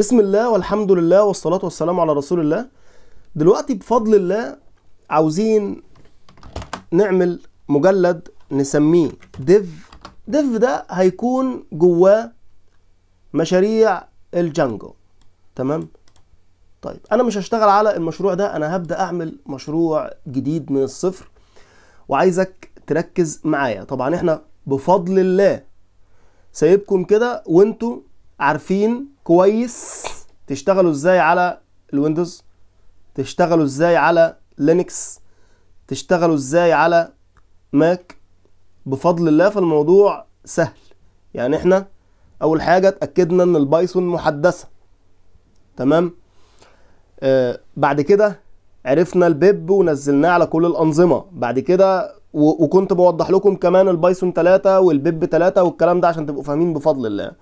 بسم الله والحمد لله والصلاة والسلام على رسول الله دلوقتي بفضل الله عاوزين نعمل مجلد نسميه ديف ديف ده هيكون جواه مشاريع الجانجو تمام طيب انا مش هشتغل على المشروع ده انا هبدا اعمل مشروع جديد من الصفر وعايزك تركز معايا طبعا احنا بفضل الله سايبكم كده وانتوا عارفين كويس تشتغلوا ازاي على الويندوز تشتغلوا ازاي على لينكس تشتغلوا ازاي على ماك بفضل الله فالموضوع سهل يعني احنا اول حاجه اتاكدنا ان البايثون محدثه تمام آه بعد كده عرفنا البيب ونزلناه على كل الانظمه بعد كده وكنت بوضح لكم كمان البايثون 3 والبيب 3 والكلام ده عشان تبقوا فاهمين بفضل الله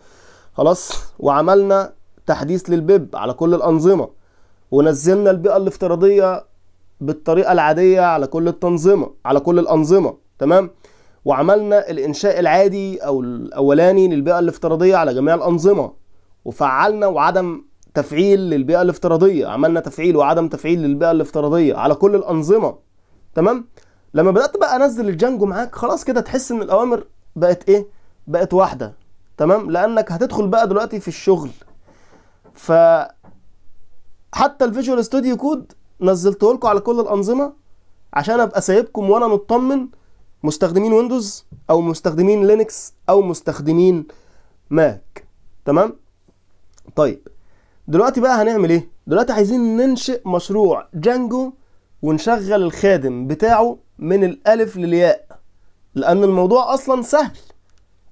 خلاص وعملنا تحديث للبيب على كل الأنظمة ونزلنا البيئة الافتراضية بالطريقة العادية على كل التنظيمه على كل الأنظمة تمام وعملنا الإنشاء العادي أو الأولاني للبيئة الافتراضية على جميع الأنظمة وفعلنا وعدم تفعيل للبيئة الافتراضية عملنا تفعيل وعدم تفعيل للبيئة الافتراضية على كل الأنظمة تمام لما بدأت بقى أنزل الجانجو معاك خلاص كده تحس إن الأوامر بقت إيه بقت واحدة تمام لانك هتدخل بقى دلوقتي في الشغل ف حتى الفيجوال ستوديو كود نزلته لكم على كل الانظمه عشان ابقى سايبكم وانا مطمن مستخدمين ويندوز او مستخدمين لينكس او مستخدمين ماك تمام طيب دلوقتي بقى هنعمل ايه دلوقتي عايزين ننشئ مشروع جانجو ونشغل الخادم بتاعه من الالف للياء لان الموضوع اصلا سهل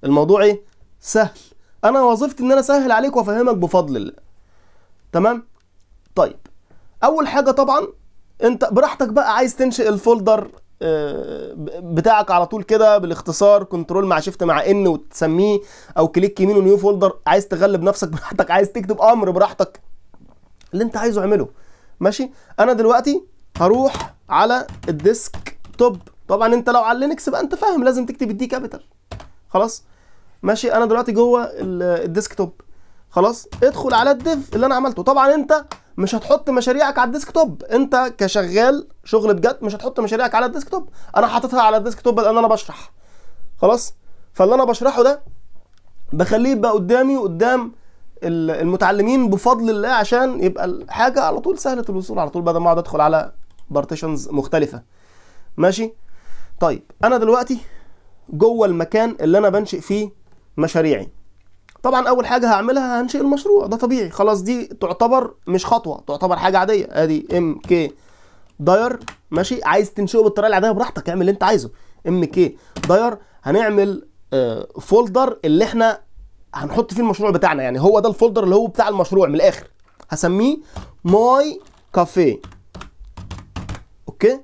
الموضوع ايه سهل انا وظيفتي ان انا اسهل عليك وافهمك بفضل الله تمام طيب اول حاجه طبعا انت براحتك بقى عايز تنشئ الفولدر آه، بتاعك على طول كده بالاختصار كنترول مع شيفت مع ان وتسميه او كليك يمين ونيو فولدر عايز تغلب نفسك براحتك عايز تكتب امر براحتك اللي انت عايزه اعمله ماشي انا دلوقتي هروح على الديسك توب طبعا انت لو على لينكس بقى انت فاهم لازم تكتب الدي كابيتال خلاص ماشي انا دلوقتي جوه الديسكتوب خلاص ادخل على الديف اللي انا عملته طبعا انت مش هتحط مشاريعك على الديسكتوب انت كشغال شغل بجد مش هتحط مشاريعك على الديسكتوب انا حاططها على الديسكتوب لان انا بشرح خلاص فاللي انا بشرحه ده بخليه يبقى قدامي وقدام المتعلمين بفضل الله عشان يبقى الحاجه على طول سهله الوصول على طول بدل ما اقعد ادخل على بارتيشنز مختلفه ماشي طيب انا دلوقتي جوه المكان اللي انا بنشئ فيه مشاريعي طبعا اول حاجه هعملها هنشئ المشروع ده طبيعي خلاص دي تعتبر مش خطوه تعتبر حاجه عاديه ادي ام كي داير ماشي عايز تنشئه بالطريقه العاديه براحتك اعمل اللي انت عايزه ام كي داير هنعمل فولدر آه، اللي احنا هنحط فيه المشروع بتاعنا يعني هو ده الفولدر اللي هو بتاع المشروع من الاخر هسميه ماي كافيه اوكي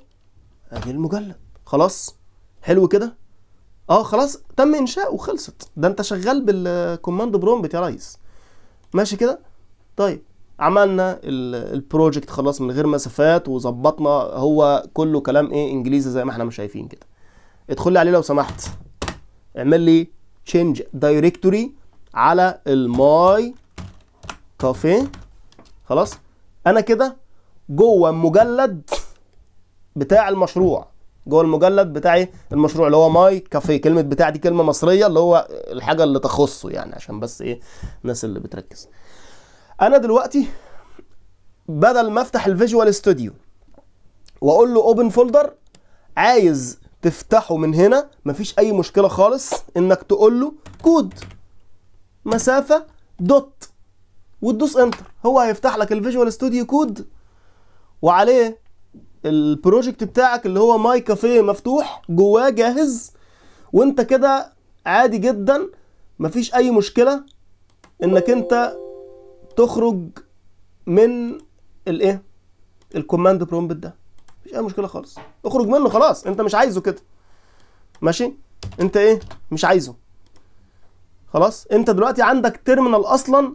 ادي المجلد خلاص حلو كده اه خلاص تم انشاء وخلصت ده انت شغال بالكوماند برومبت يا ريس ماشي كده طيب عملنا البروجكت خلاص من غير مسافات وظبطنا هو كله كلام ايه انجليزي زي ما احنا مش شايفين كده ادخل لي عليه لو سمحت اعمل لي تشينج دايركتوري على الماي كافيه خلاص انا كده جوه المجلد بتاع المشروع جوه المجلد بتاعي المشروع اللي هو ماي كافيه كلمه بتاع دي كلمه مصريه اللي هو الحاجه اللي تخصه يعني عشان بس ايه الناس اللي بتركز انا دلوقتي بدل ما افتح الفيجوال ستوديو واقول له اوبن فولدر عايز تفتحه من هنا مفيش اي مشكله خالص انك تقول له كود مسافه دوت وتدوس انتر هو هيفتح لك الفيجوال ستوديو كود وعليه البروجكت بتاعك اللي هو ماي كافيه مفتوح جواه جاهز وانت كده عادي جدا مفيش اي مشكله انك انت تخرج من الايه الكوماند برومبت ده مفيش اي مشكله خالص اخرج منه خلاص انت مش عايزه كده ماشي انت ايه مش عايزه خلاص انت دلوقتي عندك تيرمينال اصلا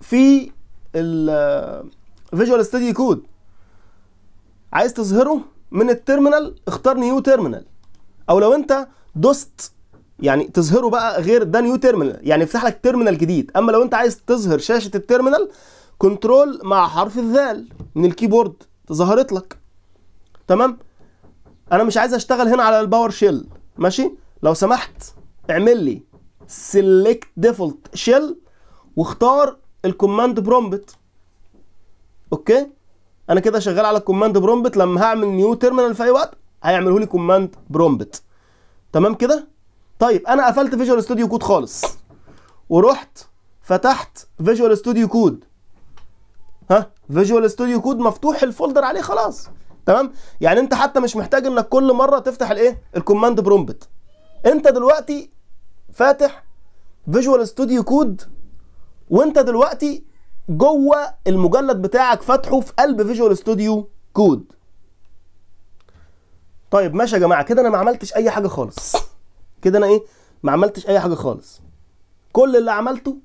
في الفيجوال ستوديو كود عايز تظهره من التيرمينال اختار نيو تيرمينال او لو انت دوست يعني تظهره بقى غير ده نيو تيرمينال يعني يفتح لك تيرمينال جديد اما لو انت عايز تظهر شاشه التيرمينال كنترول مع حرف الذال من الكيبورد ظهرت لك تمام انا مش عايز اشتغل هنا على الباور شيل ماشي لو سمحت اعمل لي سيلكت ديفولت شيل واختار الكوماند برومبت اوكي انا كده شغال على الكوماند برومبت لما هعمل نيو تيرمينال في اي وقت هيعمله لي كوماند برومبت تمام كده طيب انا قفلت فيجوال ستوديو كود خالص ورحت فتحت فيجوال ستوديو كود ها فيجوال ستوديو كود مفتوح الفولدر عليه خلاص تمام يعني انت حتى مش محتاج انك كل مره تفتح الايه الكوماند برومبت انت دلوقتي فاتح فيجوال ستوديو كود وانت دلوقتي جوه المجلد بتاعك فاتحه في قلب فيجوال ستوديو كود طيب ماشي يا جماعه كده انا ما عملتش اي حاجه خالص كده انا ايه ما عملتش اي حاجه خالص كل اللي عملته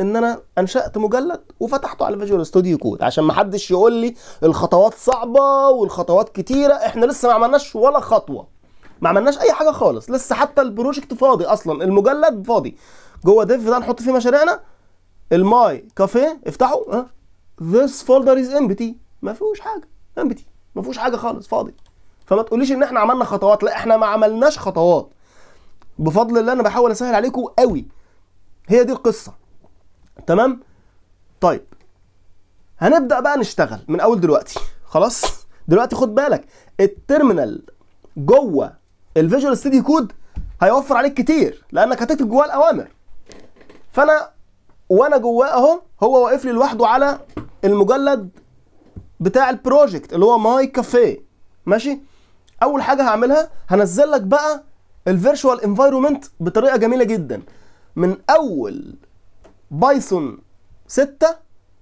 ان انا انشات مجلد وفتحته على فيجوال ستوديو كود عشان ما حدش يقول لي الخطوات صعبه والخطوات كتيره احنا لسه ما عملناش ولا خطوه ما عملناش اي حاجه خالص لسه حتى البروجكت فاضي اصلا المجلد فاضي جوه ديف ده نحط فيه مشاريعنا الماي كافيه افتحوا ها ذس فولدر از امبتي ما فيهوش حاجه امبتي ما فيهوش حاجه خالص فاضي فما تقوليش ان احنا عملنا خطوات لا احنا ما عملناش خطوات بفضل الله انا بحاول اسهل عليكم قوي هي دي القصه تمام طيب هنبدا بقى نشتغل من اول دلوقتي خلاص دلوقتي خد بالك التيرمينال جوه الفيجوال ستوديو كود هيوفر عليك كتير لانك هتكتب جواه الاوامر فانا وانا جواه اهو هو واقف لي لوحده على المجلد بتاع البروجكت اللي هو ماي كافيه ماشي اول حاجه هعملها هنزل لك بقى الفيرتشوال انفايرومنت بطريقه جميله جدا من اول بايثون 6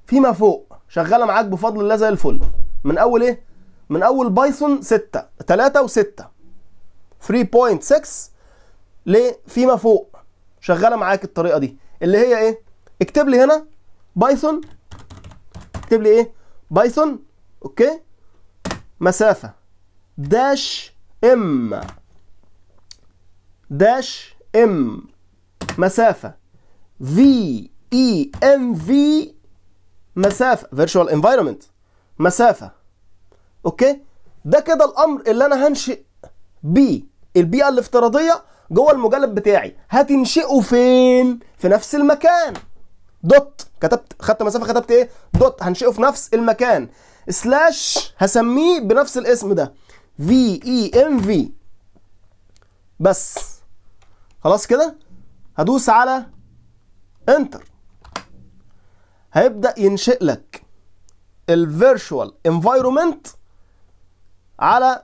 فيما فوق شغاله معاك بفضل الله زي الفل من اول ايه من اول بايثون 6 3 و6 3.6 فيما فوق شغاله معاك الطريقه دي اللي هي ايه اكتب لي هنا بايثون اكتب لي ايه بايثون اوكي مسافه داش ام داش ام مسافه في اي ام في مسافه فيرتشوال انفايرمنت مسافه اوكي ده كده الامر اللي انا هنشئ بيه البيئه الافتراضيه جوه المجلد بتاعي هتنشئه فين في نفس المكان دوت كتبت خدت مسافه كتبت ايه دوت هنشئه في نفس المكان سلاش هسميه بنفس الاسم ده في اي ام في بس خلاص كده هدوس على انتر هيبدا ينشئ لك الفيرشوال انفايرومنت على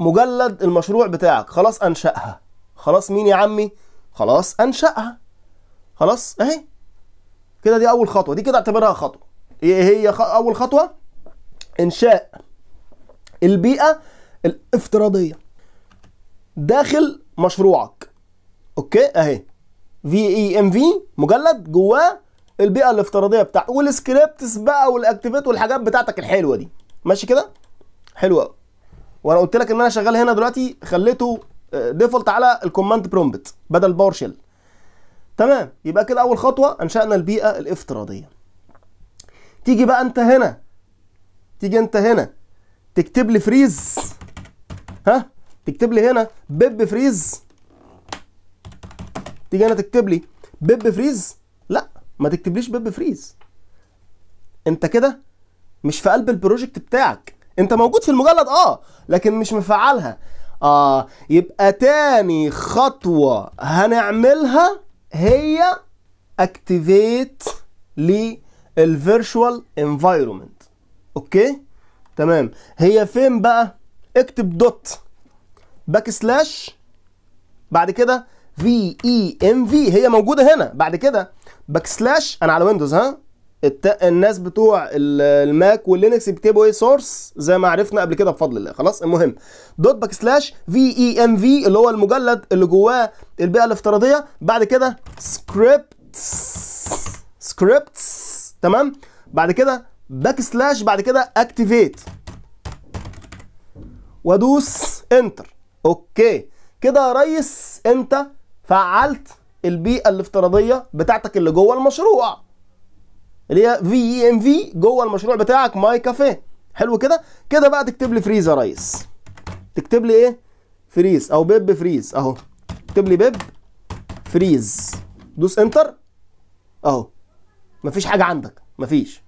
مجلد المشروع بتاعك خلاص انشاها خلاص مين يا عمي خلاص انشاها خلاص اهي كده دي اول خطوه دي كده اعتبرها خطوه ايه هي خ... اول خطوه انشاء البيئه الافتراضيه داخل مشروعك اوكي اهي في اي ام في مجلد جواه البيئه الافتراضيه بتاعتك والسكريبتس بقى والاكتيفيت والحاجات بتاعتك الحلوه دي ماشي كده حلوه وانا قلت لك ان انا شغال هنا دلوقتي خليته ديفولت آه، على الكوماند برومبت بدل باور شيل تمام يبقى كده اول خطوه انشانا البيئه الافتراضيه تيجي بقى انت هنا تيجي انت هنا تكتب لي فريز ها تكتب لي هنا بيب فريز تيجي هنا تكتب لي بيب فريز لا ما تكتبليش بيب فريز انت كده مش في قلب البروجكت بتاعك انت موجود في المجلد اه لكن مش مفعلها اه يبقى تاني خطوه هنعملها هي اكتيفيت للفيرشوال انفايرومنت اوكي تمام هي فين بقى اكتب دوت باك سلاش بعد كده في اي ام في هي موجوده هنا بعد كده باك سلاش انا على ويندوز ها الت... الناس بتوع الماك واللينكس بيكتبوا ايه سورس زي ما عرفنا قبل كده بفضل الله خلاص المهم دوت باك سلاش في اي ام في اللي هو المجلد اللي جواه البيئه الافتراضيه بعد كده سكريبتس سكريبتس تمام بعد كده باك سلاش بعد كده اكتيفيت وادوس انتر اوكي كده يا ريس انت فعلت البيئه الافتراضيه بتاعتك اللي جوه المشروع اللي هي في اي ام في جوه المشروع بتاعك ماي كافيه حلو كده كده بقى تكتب لي فريز يا ريس تكتب لي ايه فريز او بيب فريز اهو اكتب لي بيب فريز دوس انتر اهو مفيش حاجه عندك مفيش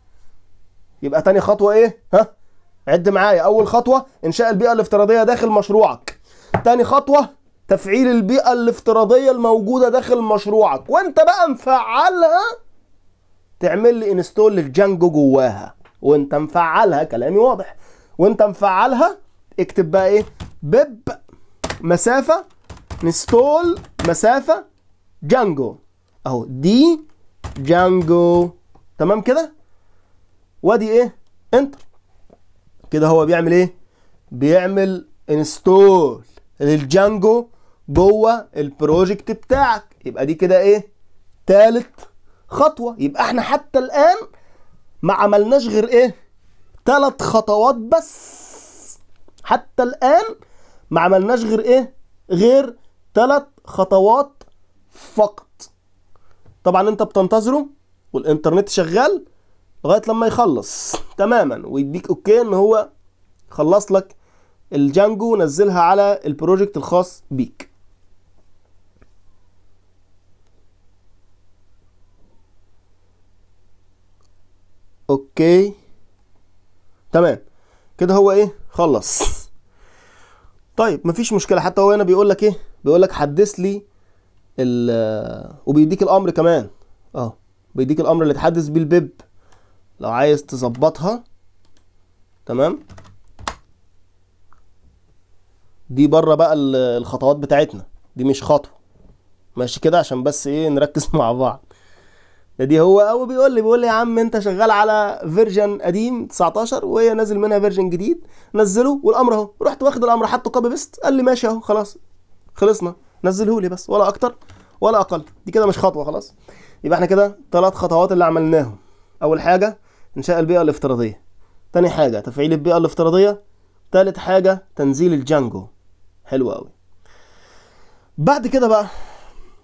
يبقى تاني خطوه ايه ها عد معايا اول خطوه انشاء البيئه الافتراضيه داخل مشروعك تاني خطوه تفعيل البيئه الافتراضيه الموجوده داخل مشروعك وانت بقى مفعلها تعمل لي انستول للجانجو جواها وانت مفعلها كلامي واضح وانت مفعلها اكتب بقى ايه بيب مسافه انستول مسافه جانجو اهو دي جانجو تمام كده وادي ايه انتر كده هو بيعمل ايه بيعمل انستول للجانجو جوه البروجكت بتاعك يبقى دي كده ايه تالت خطوه يبقى احنا حتى الان ما عملناش غير ايه ثلاث خطوات بس حتى الان ما عملناش غير ايه غير ثلاث خطوات فقط طبعا انت بتنتظره والانترنت شغال لغايه لما يخلص تماما ويديك اوكي ان هو خلص لك الجانجو ونزلها على البروجكت الخاص بيك اوكي تمام كده هو ايه خلص طيب مفيش مشكله حتى هو هنا بيقول لك ايه بيقول لك حدث لي ال وبيديك الامر كمان اه بيديك الامر اللي تحدث بيه البيب لو عايز تظبطها تمام دي بره بقى الخطوات بتاعتنا دي مش خطوه ماشي كده عشان بس ايه نركز مع بعض دي هو هو بيقول لي بيقول لي يا عم انت شغال على فيرجن قديم 19 وهي نازل منها فيرجن جديد نزله والامر اهو رحت واخد الامر حطه كوبي بيست قال لي ماشي اهو خلاص خلصنا نزله لي بس ولا اكتر ولا اقل دي كده مش خطوه خلاص يبقى احنا كده ثلاث خطوات اللي عملناهم اول حاجه انشاء البيئه الافتراضيه تاني حاجه تفعيل البيئه الافتراضيه ثالث حاجه تنزيل الجانجو حلو قوي بعد كده بقى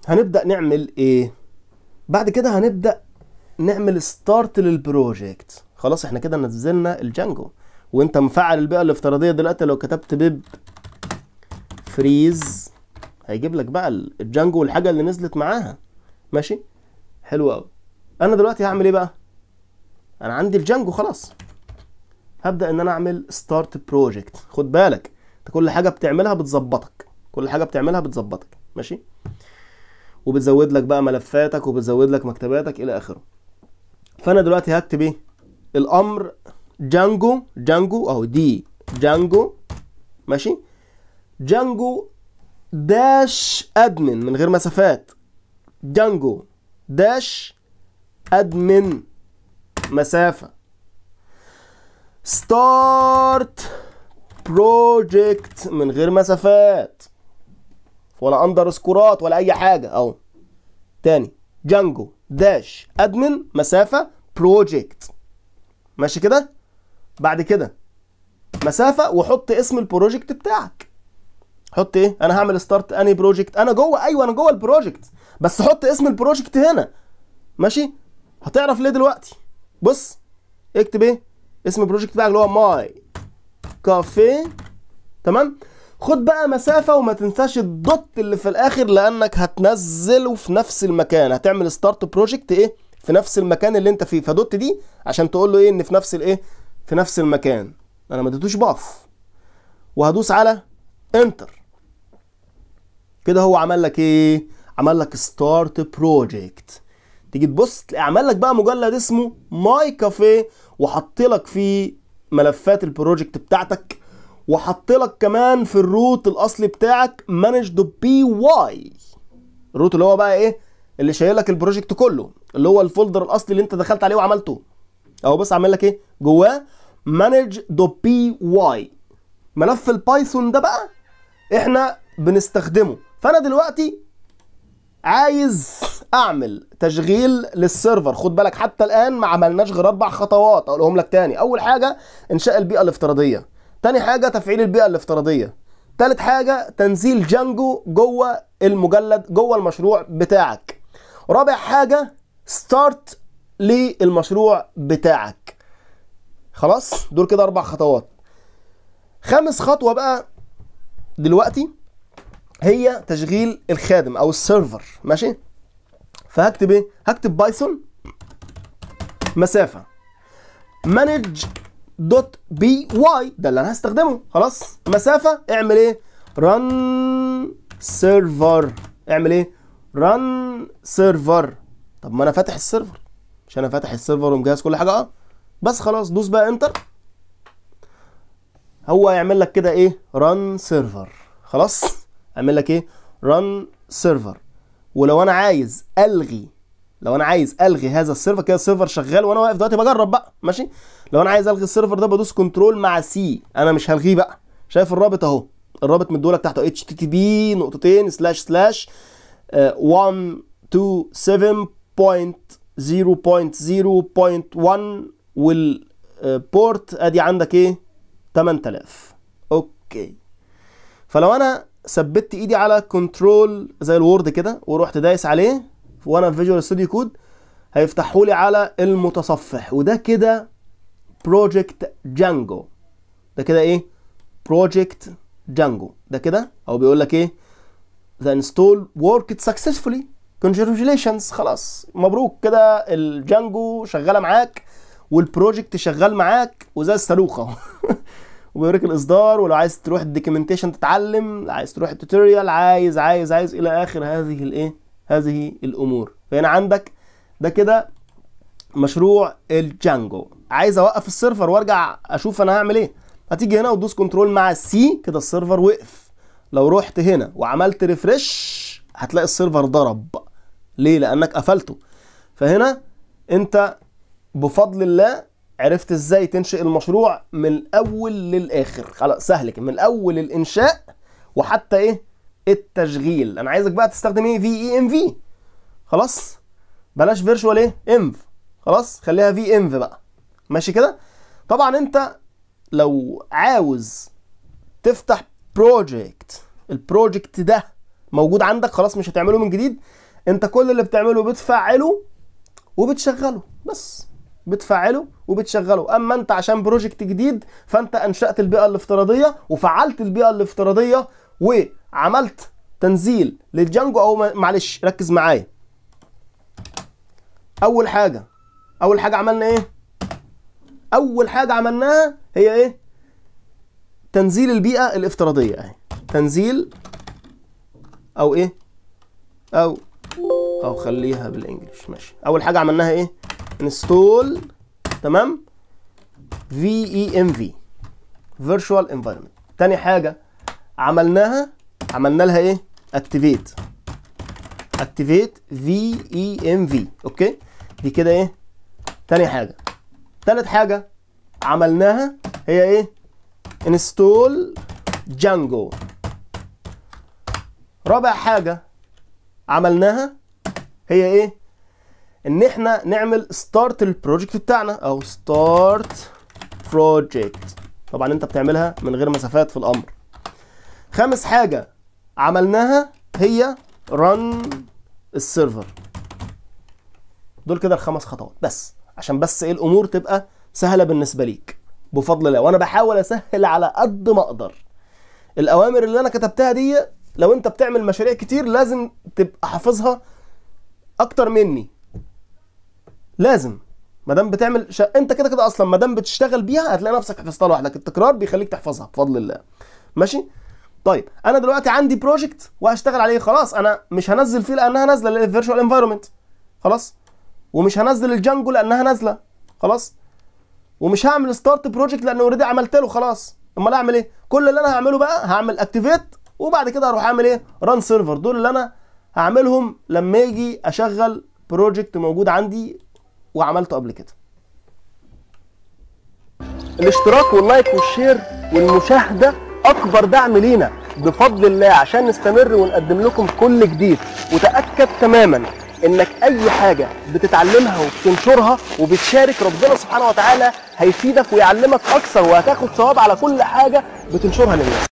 هنبدا نعمل ايه بعد كده هنبدا نعمل ستارت للبروجكت خلاص احنا كده نزلنا الجانجو وانت مفعل البيئه الافتراضيه دلوقتي لو كتبت بيب فريز هيجيب لك بقى الجانجو والحاجه اللي نزلت معاها ماشي حلو قوي انا دلوقتي هعمل ايه بقى انا عندي الجانجو خلاص هبدا ان انا اعمل ستارت بروجكت خد بالك انت كل حاجه بتعملها بتظبطك كل حاجه بتعملها بتظبطك ماشي وبتزود لك بقى ملفاتك وبتزود لك مكتباتك الى اخره فانا دلوقتي هكتب ايه الامر جانجو جانجو اهو دي جانجو ماشي جانجو داش ادمن من غير مسافات جانجو داش ادمن مسافه ستارت بروجكت من غير مسافات ولا اندر سكورات ولا اي حاجه اهو تاني جانجو داش ادمن مسافه بروجكت ماشي كده بعد كده مسافه وحط اسم البروجكت بتاعك حط ايه انا هعمل ستارت اني بروجكت انا جوه ايوه انا جوه البروجكت بس حط اسم البروجكت هنا ماشي هتعرف ليه دلوقتي بص اكتب ايه اسم البروجكت بتاعك اللي هو ماي كافيه تمام خد بقى مسافة وما تنساش الدوت اللي في الاخر لانك هتنزله في نفس المكان هتعمل ستارت بروجكت ايه في نفس المكان اللي انت فيه فدوت دي عشان تقول له ايه ان في نفس الايه في نفس المكان انا ما اديتوش باف وهدوس على انتر كده هو عمل لك ايه عمل لك ستارت بروجكت تيجي تبص عمل لك بقى مجلد اسمه ماي كافيه وحط لك فيه ملفات البروجكت بتاعتك وحط لك كمان في الروت الاصلي بتاعك مانج دو بي واي الروت اللي هو بقى ايه اللي شايل لك البروجكت كله اللي هو الفولدر الاصلي اللي انت دخلت عليه وعملته اهو بس عامل لك ايه جواه مانج دوت بي واي ملف البايثون ده بقى احنا بنستخدمه فانا دلوقتي عايز اعمل تشغيل للسيرفر خد بالك حتى الان ما عملناش غير اربع خطوات اقولهم لك تاني اول حاجه انشاء البيئه الافتراضيه تاني حاجة تفعيل البيئة الافتراضية تالت حاجة تنزيل جانجو جوه المجلد جوه المشروع بتاعك رابع حاجة ستارت للمشروع بتاعك خلاص دول كده اربع خطوات خامس خطوة بقى دلوقتي هي تشغيل الخادم او السيرفر ماشي فهكتب ايه هكتب بايثون مسافة manage دوت بي واي ده اللي انا هستخدمه خلاص مسافه اعمل ايه رن سيرفر اعمل ايه رن سيرفر طب ما انا فاتح السيرفر مش انا فاتح السيرفر ومجهز كل حاجه اه بس خلاص دوس بقى انتر هو هيعمل لك كده ايه رن سيرفر خلاص اعمل لك ايه رن سيرفر ولو انا عايز الغي لو انا عايز الغي هذا السيرفر كده السيرفر شغال وانا واقف دلوقتي بجرب بقى ماشي لو انا عايز الغي السيرفر ده بدوس كنترول مع سي انا مش هلغيه بقى شايف الرابط اهو الرابط مدولك تحته اتش تي تي بي نقطتين سلاش سلاش 127.0.0.1 آه، والبورت آه، ادي عندك ايه 8000 اوكي فلو انا ثبت ايدي على كنترول زي الوورد كده ورحت دايس عليه وانا في فيجوال ستوديو كود هيفتحوا لي على المتصفح وده كده بروجكت جانجو ده كده ايه بروجكت جانجو ده كده او بيقول لك ايه ذا انستول وركت سكسسفولي كونجراتوليشنز خلاص مبروك كده الجانجو شغاله معاك والبروجكت شغال معاك وزي الصاروخه وبيوريك الاصدار ولو عايز تروح الدوكيومنتيشن تتعلم عايز تروح التوتوريال عايز عايز عايز الى اخر هذه الايه هذه الامور فهنا عندك ده كده مشروع الجانجو عايز اوقف السيرفر وارجع اشوف انا هعمل ايه هتيجي هنا وتدوس كنترول مع سي كده السيرفر وقف لو رحت هنا وعملت ريفرش هتلاقي السيرفر ضرب ليه لانك قفلته فهنا انت بفضل الله عرفت ازاي تنشئ المشروع من الاول للاخر خلاص سهل كده من الاول الانشاء وحتى ايه التشغيل انا عايزك بقى تستخدم ايه في اي ام في خلاص بلاش فيرشوال ايه انف خلاص خليها في انف e بقى ماشي كده طبعا انت لو عاوز تفتح بروجكت البروجكت ده موجود عندك خلاص مش هتعمله من جديد انت كل اللي بتعمله بتفعله وبتشغله بس بتفعله وبتشغله اما انت عشان بروجكت جديد فانت انشات البيئه الافتراضيه وفعلت البيئه الافتراضيه وعملت تنزيل للجانجو او معلش ركز معايا اول حاجه اول حاجه عملنا ايه اول حاجه عملناها هي ايه تنزيل البيئه الافتراضيه اهي تنزيل او ايه او او خليها بالانجلش ماشي اول حاجه عملناها ايه انستول تمام في اي ام في فيرتشوال انفايرمنت تاني حاجه عملناها عملنا لها ايه اكتيفيت اكتيفيت في اي ام في اوكي دي كده ايه تاني حاجه تالت حاجة عملناها هي ايه انستول جانجو رابع حاجة عملناها هي ايه ان احنا نعمل ستارت البروجكت بتاعنا او ستارت بروجكت طبعا انت بتعملها من غير مسافات في الامر خامس حاجة عملناها هي رن السيرفر دول كده الخمس خطوات بس عشان بس ايه الامور تبقى سهله بالنسبه ليك بفضل الله وانا بحاول اسهل على قد ما اقدر الاوامر اللي انا كتبتها دي لو انت بتعمل مشاريع كتير لازم تبقى حافظها اكتر مني لازم ما دام بتعمل شا... انت كده كده اصلا ما دام بتشتغل بيها هتلاقي نفسك حفظتها لوحدك التكرار بيخليك تحفظها بفضل الله ماشي طيب انا دلوقتي عندي بروجكت وهشتغل عليه خلاص انا مش هنزل فيه لانها نازله للفيرتشوال انفايرمنت خلاص ومش هنزل الجانجو لانها نازله خلاص ومش هعمل ستارت بروجكت لان اوريدي عملت له خلاص امال اعمل ايه كل اللي انا هعمله بقى هعمل اكتيفيت وبعد كده هروح اعمل ايه ران سيرفر دول اللي انا هعملهم لما اجي اشغل بروجكت موجود عندي وعملته قبل كده الاشتراك واللايك والشير والمشاهده اكبر دعم لينا بفضل الله عشان نستمر ونقدم لكم كل جديد وتاكد تماما انك اي حاجه بتتعلمها وبتنشرها وبتشارك ربنا سبحانه وتعالى هيفيدك ويعلمك اكثر وهتاخد ثواب على كل حاجه بتنشرها للناس